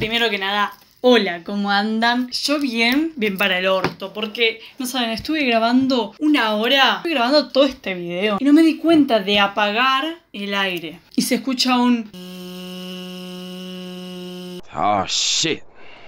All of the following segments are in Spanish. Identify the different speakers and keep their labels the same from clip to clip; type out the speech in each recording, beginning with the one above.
Speaker 1: Primero que nada, hola, ¿cómo andan? Yo bien, bien para el orto, porque, no saben, estuve grabando una hora, estoy grabando todo este video y no me di cuenta de apagar el aire. Y se escucha un... Oh, shit.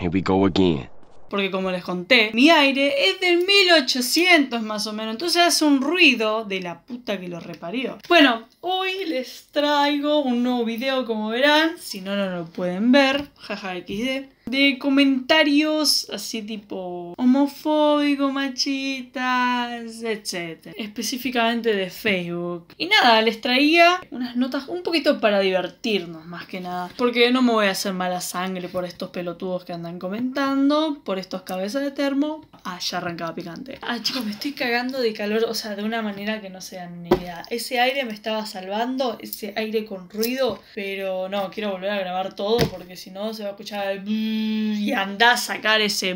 Speaker 1: Here we go again porque como les conté, mi aire es del 1800 más o menos, entonces hace un ruido de la puta que lo reparió. Bueno, hoy les traigo un nuevo video como verán, si no, no lo pueden ver, jaja xd de comentarios así tipo homofóbico, machitas, etc. Específicamente de Facebook. Y nada, les traía unas notas un poquito para divertirnos más que nada. Porque no me voy a hacer mala sangre por estos pelotudos que andan comentando, por estos cabezas de termo. Ah, ya arrancaba picante. Ah, chicos, me estoy cagando de calor, o sea, de una manera que no sea ni idea. Ese aire me estaba salvando, ese aire con ruido, pero no, quiero volver a grabar todo porque si no se va a escuchar el... Mm, y anda a sacar ese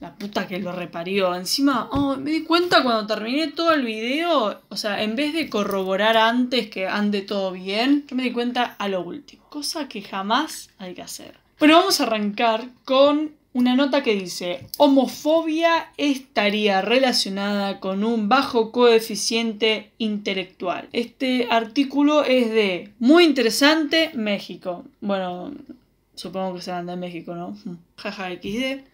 Speaker 1: la puta que lo reparió. Encima, oh, me di cuenta cuando terminé todo el video, o sea, en vez de corroborar antes que ande todo bien, yo me di cuenta a lo último, cosa que jamás hay que hacer. Pero vamos a arrancar con una nota que dice, homofobia estaría relacionada con un bajo coeficiente intelectual. Este artículo es de Muy Interesante México. Bueno, Supongo que serán de México, ¿no? Jaja XD.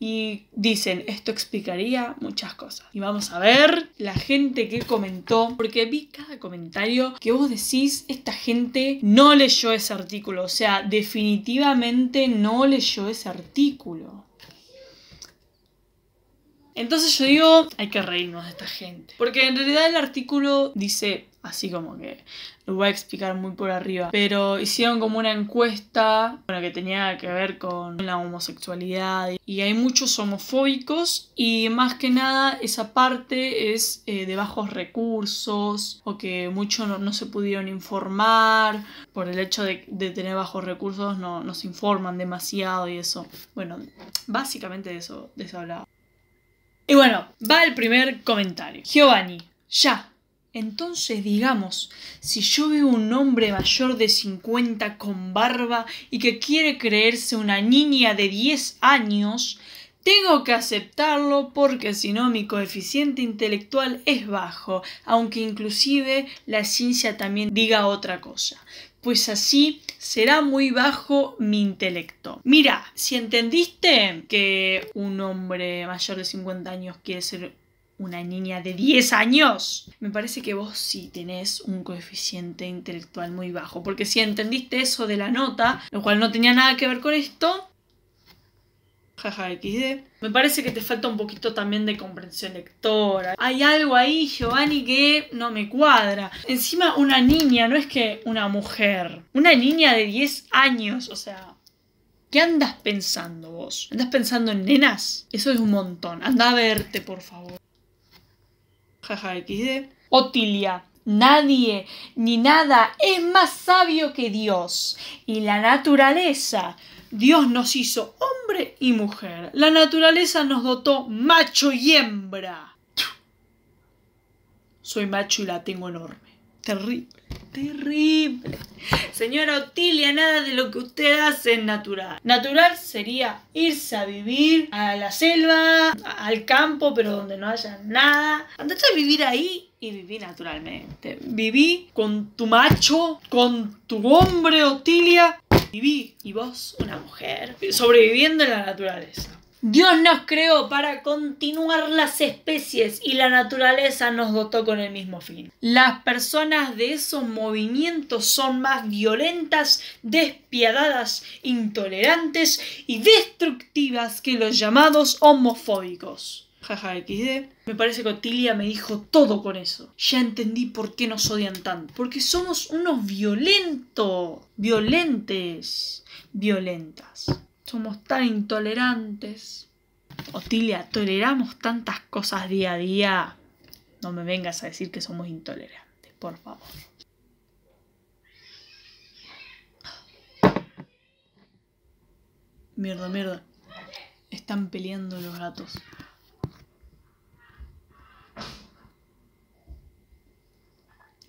Speaker 1: Y dicen, esto explicaría muchas cosas. Y vamos a ver la gente que comentó, porque vi cada comentario que vos decís, esta gente no leyó ese artículo, o sea, definitivamente no leyó ese artículo. Entonces yo digo, hay que reírnos de esta gente. Porque en realidad el artículo dice, así como que lo voy a explicar muy por arriba. Pero hicieron como una encuesta, bueno, que tenía que ver con la homosexualidad y hay muchos homofóbicos y más que nada esa parte es eh, de bajos recursos o que muchos no, se pudieron informar, por el hecho de, tener bajos recursos no, se informan demasiado y eso. Bueno, básicamente eso, de eso hablaba. Y bueno, va el primer comentario. Giovanni, ya, entonces digamos, si yo veo un hombre mayor de 50 con barba y que quiere creerse una niña de 10 años, tengo que aceptarlo porque si no mi coeficiente intelectual es bajo, aunque inclusive la ciencia también diga otra cosa pues así será muy bajo mi intelecto. Mira, si entendiste que un hombre mayor de 50 años quiere ser una niña de 10 años. Me parece que vos sí tenés un coeficiente intelectual muy bajo, porque si entendiste eso de la nota, lo cual no tenía nada que ver con esto, jaja XD, me parece que te falta un poquito también de comprensión lectora. Hay algo ahí, Giovanni, que no me cuadra. Encima una niña, no es que una mujer, una niña de 10 años, o sea... ¿Qué andas pensando vos? ¿Andas pensando en nenas? Eso es un montón. Anda a verte, por favor jaja XD. Otilia, nadie ni nada es más sabio que Dios y la naturaleza. Dios nos hizo hombre y mujer. La naturaleza nos dotó macho y hembra. Soy macho y la tengo enorme. Terrible. Terrible. Señora Otilia, nada de lo que usted hace es natural. Natural sería irse a vivir a la selva, al campo, pero donde no haya nada. antes a vivir ahí y viví naturalmente. Viví con tu macho, con tu hombre, Otilia. Viví y vos, una mujer, sobreviviendo en la naturaleza. Dios nos creó para continuar las especies y la naturaleza nos dotó con el mismo fin. Las personas de esos movimientos son más violentas, despiadadas, intolerantes y destructivas que los llamados homofóbicos. Jaja XD. Me parece que Otilia me dijo todo con eso. Ya entendí por qué nos odian tanto. Porque somos unos violentos. Violentes. Violentas somos tan intolerantes. Otilia, toleramos tantas cosas día a día. No me vengas a decir que somos intolerantes, por favor. Mierda, mierda. Están peleando los gatos.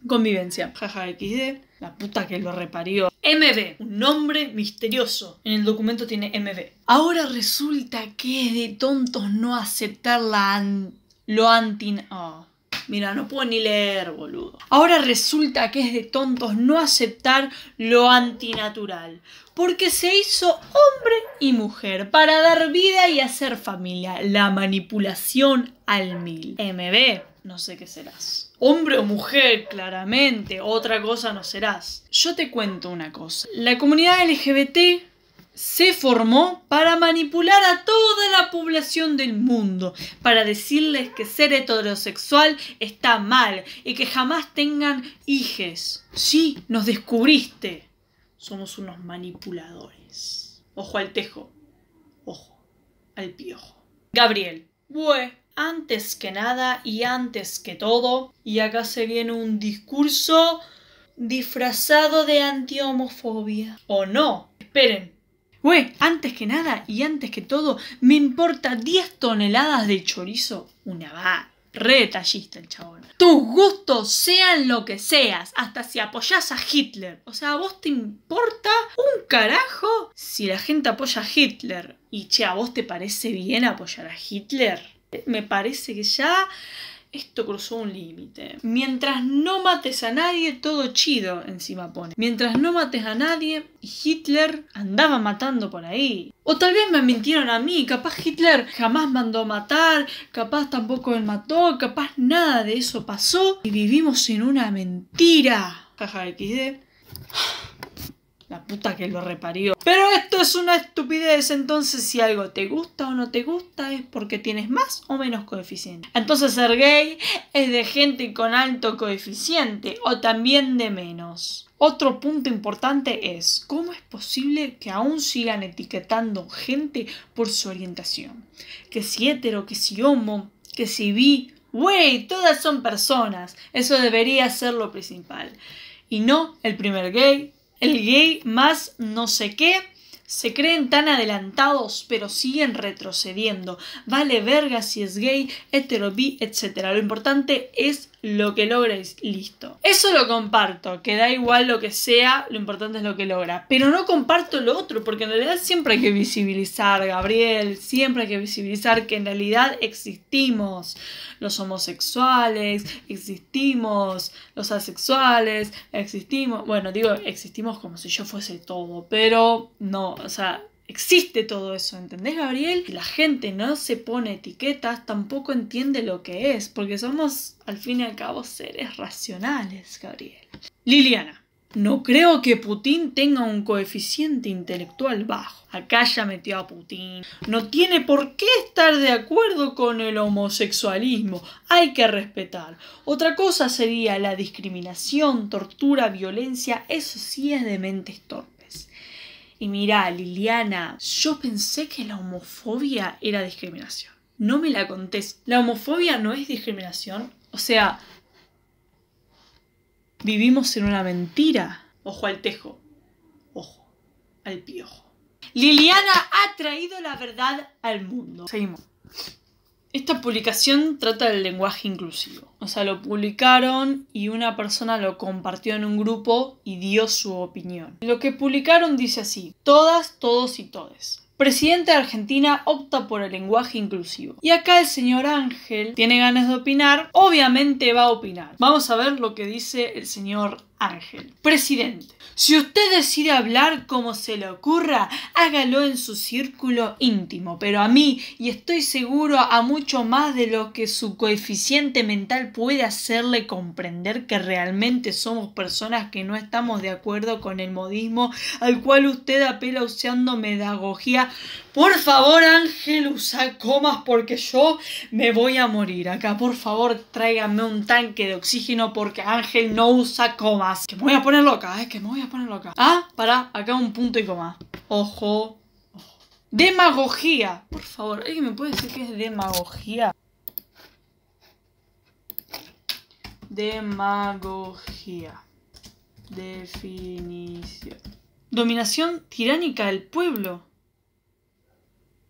Speaker 1: Convivencia. Jaja XD. La puta que lo reparió. MB, un nombre misterioso. En el documento tiene MB. Ahora resulta que es de tontos no aceptar la lo antinatural. Oh. Mira, no puedo ni leer, boludo. Ahora resulta que es de tontos no aceptar lo antinatural, porque se hizo hombre y mujer para dar vida y hacer familia. La manipulación al mil. MB, no sé qué serás. Hombre o mujer, claramente, otra cosa no serás. Yo te cuento una cosa. La comunidad LGBT se formó para manipular a toda la población del mundo, para decirles que ser heterosexual está mal y que jamás tengan hijes. Sí, nos descubriste. Somos unos manipuladores. Ojo al tejo, ojo al piojo. Gabriel, bue antes que nada y antes que todo. Y acá se viene un discurso disfrazado de antihomofobia. ¿O no? Esperen. Güey, antes que nada y antes que todo, me importa 10 toneladas de chorizo. Una va. Re detallista el chabón. Tus gustos sean lo que seas, hasta si apoyas a Hitler. O sea, ¿a vos te importa un carajo si la gente apoya a Hitler? Y che, ¿a vos te parece bien apoyar a Hitler? Me parece que ya esto cruzó un límite. Mientras no mates a nadie, todo chido encima pone. Mientras no mates a nadie, Hitler andaba matando por ahí. O tal vez me mintieron a mí, capaz Hitler jamás mandó matar, capaz tampoco él mató, capaz nada de eso pasó y vivimos en una mentira. de XD. La puta que lo reparió. Pero esto es una estupidez, entonces si algo te gusta o no te gusta es porque tienes más o menos coeficiente. Entonces ser gay es de gente con alto coeficiente o también de menos. Otro punto importante es cómo es posible que aún sigan etiquetando gente por su orientación. Que si hetero, que si homo, que si bi, güey, todas son personas. Eso debería ser lo principal. Y no el primer gay, el gay más no sé qué. Se creen tan adelantados, pero siguen retrocediendo. Vale verga si es gay, hetero, bi, etc. Lo importante es lo que logres, listo. Eso lo comparto, que da igual lo que sea, lo importante es lo que logra. Pero no comparto lo otro, porque en realidad siempre hay que visibilizar, Gabriel, siempre hay que visibilizar que en realidad existimos los homosexuales, existimos los asexuales, existimos, bueno, digo, existimos como si yo fuese todo, pero no, o sea, Existe todo eso, ¿entendés, Gabriel? La gente no se pone etiquetas, tampoco entiende lo que es, porque somos, al fin y al cabo, seres racionales, Gabriel. Liliana, no creo que Putin tenga un coeficiente intelectual bajo. Acá ya metió a Putin. No tiene por qué estar de acuerdo con el homosexualismo. Hay que respetar. Otra cosa sería la discriminación, tortura, violencia. Eso sí es de mentes torpes. Y mira, Liliana, yo pensé que la homofobia era discriminación. No me la contés. La homofobia no es discriminación. O sea, vivimos en una mentira. Ojo al tejo. Ojo al piojo. Liliana ha traído la verdad al mundo. Seguimos. Esta publicación trata del lenguaje inclusivo. O sea, lo publicaron y una persona lo compartió en un grupo y dio su opinión. Lo que publicaron dice así, todas, todos y todes. Presidente de Argentina opta por el lenguaje inclusivo. Y acá el señor Ángel tiene ganas de opinar, obviamente va a opinar. Vamos a ver lo que dice el señor Ángel, presidente. Si usted decide hablar como se le ocurra, hágalo en su círculo íntimo, pero a mí, y estoy seguro a mucho más de lo que su coeficiente mental puede hacerle comprender que realmente somos personas que no estamos de acuerdo con el modismo al cual usted apela usando pedagogía. Por favor, Ángel, usa comas porque yo me voy a morir acá. Por favor, tráigame un tanque de oxígeno porque Ángel no usa comas. Que me voy a poner loca, es eh, que me voy a poner loca. Ah, para, acá un punto y coma. Ojo. Demagogía. Por favor, ¿alguien me puede decir qué es demagogía? Demagogía. Definición. Dominación tiránica del pueblo.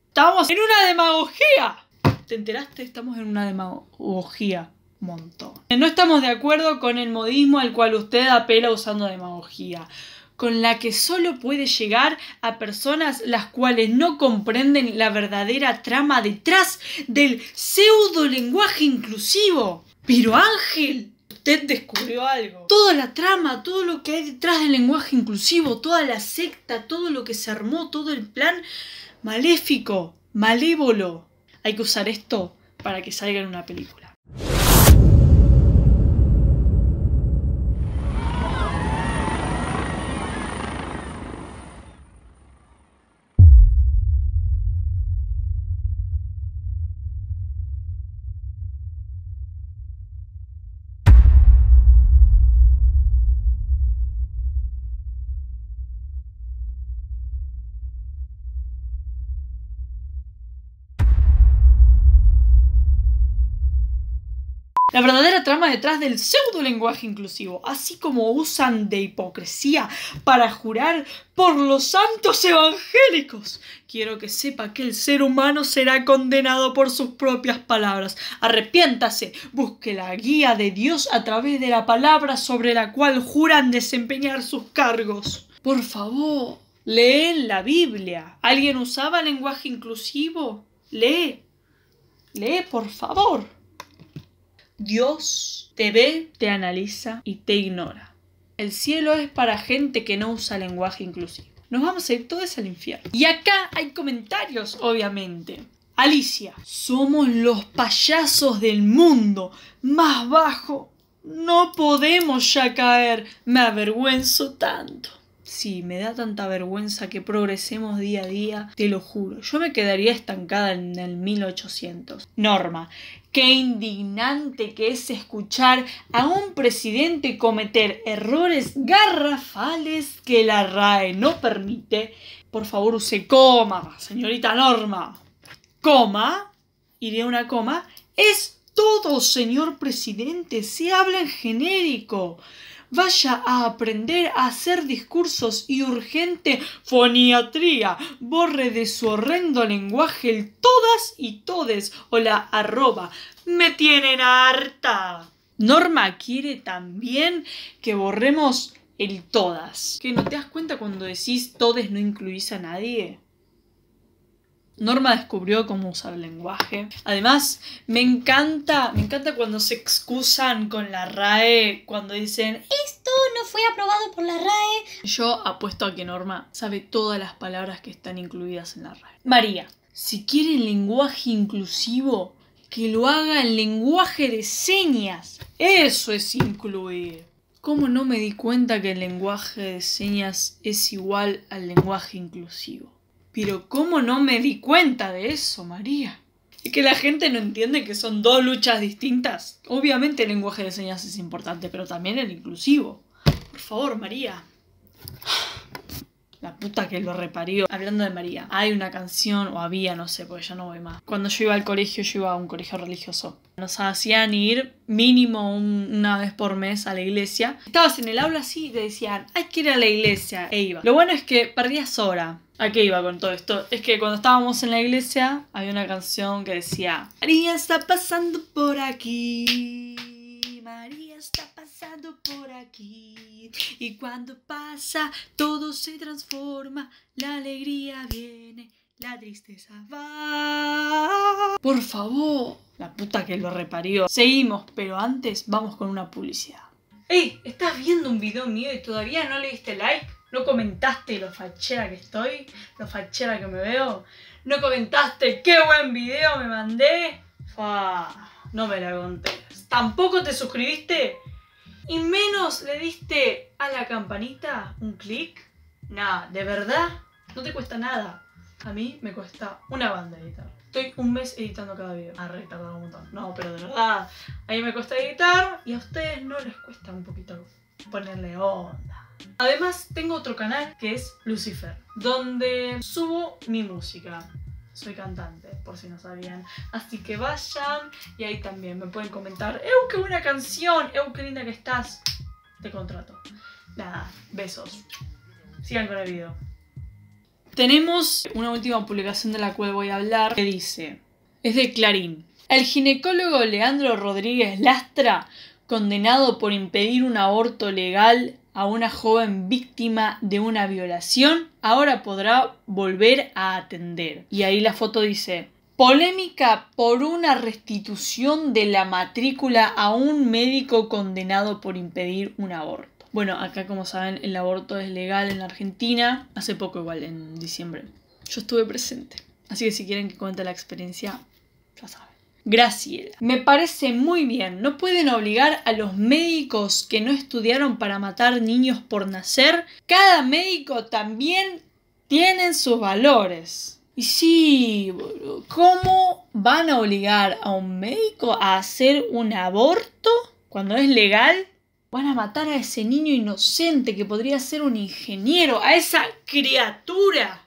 Speaker 1: Estamos en una demagogía. ¿Te enteraste? Estamos en una demagogía montón. No estamos de acuerdo con el modismo al cual usted apela usando demagogía, con la que solo puede llegar a personas las cuales no comprenden la verdadera trama detrás del pseudo lenguaje inclusivo. Pero Ángel, usted descubrió algo. Toda la trama, todo lo que hay detrás del lenguaje inclusivo, toda la secta, todo lo que se armó, todo el plan maléfico, malévolo. Hay que usar esto para que salga en una película. La verdadera trama detrás del pseudo lenguaje inclusivo, así como usan de hipocresía para jurar por los santos evangélicos. Quiero que sepa que el ser humano será condenado por sus propias palabras. Arrepiéntase, busque la guía de Dios a través de la palabra sobre la cual juran desempeñar sus cargos. Por favor, leen la Biblia. ¿Alguien usaba lenguaje inclusivo? Lee. Lee, por favor. Dios te ve, te analiza y te ignora. El cielo es para gente que no usa lenguaje inclusivo. Nos vamos a ir todos al infierno. Y acá hay comentarios, obviamente. Alicia, somos los payasos del mundo. Más bajo. No podemos ya caer. Me avergüenzo tanto. Sí, me da tanta vergüenza que progresemos día a día, te lo juro. Yo me quedaría estancada en el 1800. Norma, qué indignante que es escuchar a un presidente cometer errores garrafales que la RAE no permite. Por favor, use coma, señorita Norma. Coma, iría una coma, es todo, señor presidente, se habla en genérico vaya a aprender a hacer discursos y urgente foniatría, borre de su horrendo lenguaje el todas y todes o la arroba. Me tienen harta. Norma quiere también que borremos el todas. Que no te das cuenta cuando decís todes no incluís a nadie. Norma descubrió cómo usar el lenguaje. Además, me encanta, me encanta cuando se excusan con la RAE, cuando dicen, esto no fue aprobado por la RAE. Yo apuesto a que Norma sabe todas las palabras que están incluidas en la RAE. María, si quiere lenguaje inclusivo, que lo haga en lenguaje de señas. Eso es incluir. ¿Cómo no me di cuenta que el lenguaje de señas es igual al lenguaje inclusivo? Pero ¿cómo no me di cuenta de eso, María? y que la gente no entiende que son dos luchas distintas. Obviamente el lenguaje de señas es importante, pero también el inclusivo. Por favor, María. La puta que lo reparió. Hablando de María, hay una canción, o había, no sé, porque ya no voy más. Cuando yo iba al colegio, yo iba a un colegio religioso. Nos hacían ir mínimo una vez por mes a la iglesia. Estabas en el aula así y te decían, hay que ir a la iglesia. E iba. Lo bueno es que perdías hora ¿A qué iba con todo esto? Es que cuando estábamos en la iglesia había una canción que decía María está pasando por aquí. María está pasando por aquí. Y cuando pasa todo se transforma. La alegría viene, la tristeza va. Por favor. La puta que lo reparió. Seguimos, pero antes vamos con una publicidad. ¡Ey! ¿Estás viendo un video mío y todavía no le diste like? No comentaste lo fachera que estoy, lo fachera que me veo. No comentaste qué buen video me mandé. no me la conté. Tampoco te suscribiste y menos le diste a la campanita un clic. Nah, de verdad, no te cuesta nada. A mí me cuesta una banda editar. Estoy un mes editando cada video. ha retardado un montón. No, pero de verdad, a mí me cuesta editar y a ustedes no les cuesta un poquito ponerle onda. Además, tengo otro canal que es Lucifer, donde subo mi música. Soy cantante, por si no sabían. Así que vayan y ahí también me pueden comentar. ¡Eu, qué buena canción! ¡Eu, qué linda que estás! Te contrato. Nada, besos. Sigan con el video. Tenemos una última publicación de la cual voy a hablar que dice, es de Clarín. El ginecólogo Leandro Rodríguez Lastra, condenado por impedir un aborto legal, a una joven víctima de una violación, ahora podrá volver a atender. Y ahí la foto dice, Polémica por una restitución de la matrícula a un médico condenado por impedir un aborto. Bueno, acá como saben el aborto es legal en la Argentina, hace poco igual, en diciembre. Yo estuve presente, así que si quieren que cuente la experiencia, ya saben. Graciela. Me parece muy bien, no pueden obligar a los médicos que no estudiaron para matar niños por nacer. Cada médico también tiene sus valores. Y sí, ¿cómo van a obligar a un médico a hacer un aborto cuando es legal? Van a matar a ese niño inocente que podría ser un ingeniero, a esa criatura.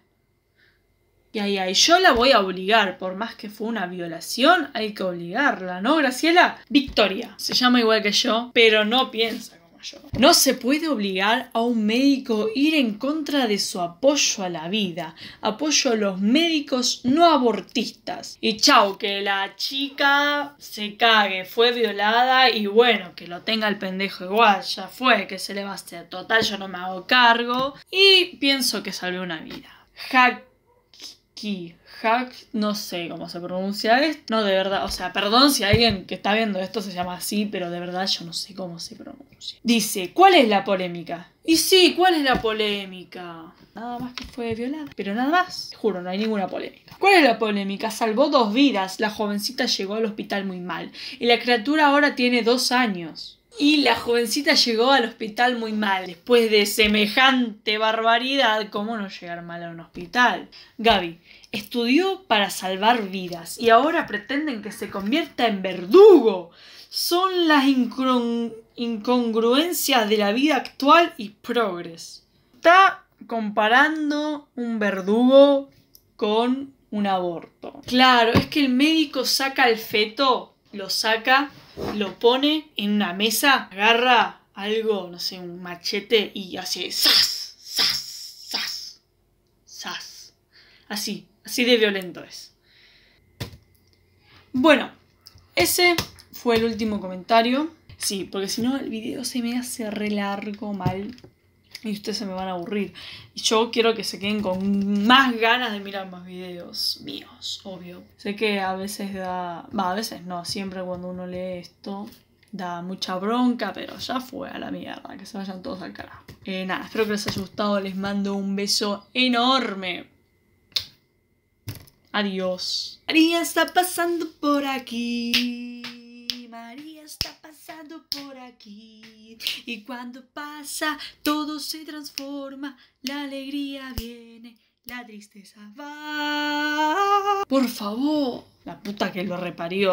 Speaker 1: Y ahí, ahí, yo la voy a obligar, por más que fue una violación, hay que obligarla, ¿no, Graciela? Victoria, se llama igual que yo, pero no piensa como yo. no se puede obligar a un médico a ir en contra de su apoyo a la vida, apoyo a los médicos no abortistas. Y chao que la chica se cague, fue violada y bueno, que lo tenga el pendejo igual, ya fue, que se le va a hacer. Total, yo no me hago cargo y pienso que salvé una vida. Hack Hack, no sé cómo se pronuncia esto. No, de verdad, o sea, perdón si alguien que está viendo esto se llama así, pero de verdad yo no sé cómo se pronuncia. Dice, ¿cuál es la polémica? Y sí, ¿cuál es la polémica? Nada más que fue violada. Pero nada más. Juro, no hay ninguna polémica. ¿Cuál es la polémica? Salvó dos vidas. La jovencita llegó al hospital muy mal. Y la criatura ahora tiene dos años. Y la jovencita llegó al hospital muy mal. Después de semejante barbaridad, ¿cómo no llegar mal a un hospital? Gaby estudió para salvar vidas y ahora pretenden que se convierta en verdugo. Son las incongruencias de la vida actual y progres. Está comparando un verdugo con un aborto. Claro, es que el médico saca el feto lo saca, lo pone en una mesa, agarra algo, no sé, un machete y hace sas, sas, sas, sas, Así, así de violento es. Bueno, ese fue el último comentario. Sí, porque si no el video se me hace re largo, mal y ustedes se me van a aburrir. Y yo quiero que se queden con más ganas de mirar más videos míos, obvio. Sé que a veces da, va, a veces no, siempre cuando uno lee esto da mucha bronca, pero ya fue a la mierda, que se vayan todos al carajo. Eh, nada, espero que les haya gustado, les mando un beso enorme. Adiós. Arias está pasando por aquí por aquí y cuando pasa todo se transforma, la alegría viene, la tristeza va. Por favor, la puta que lo reparió.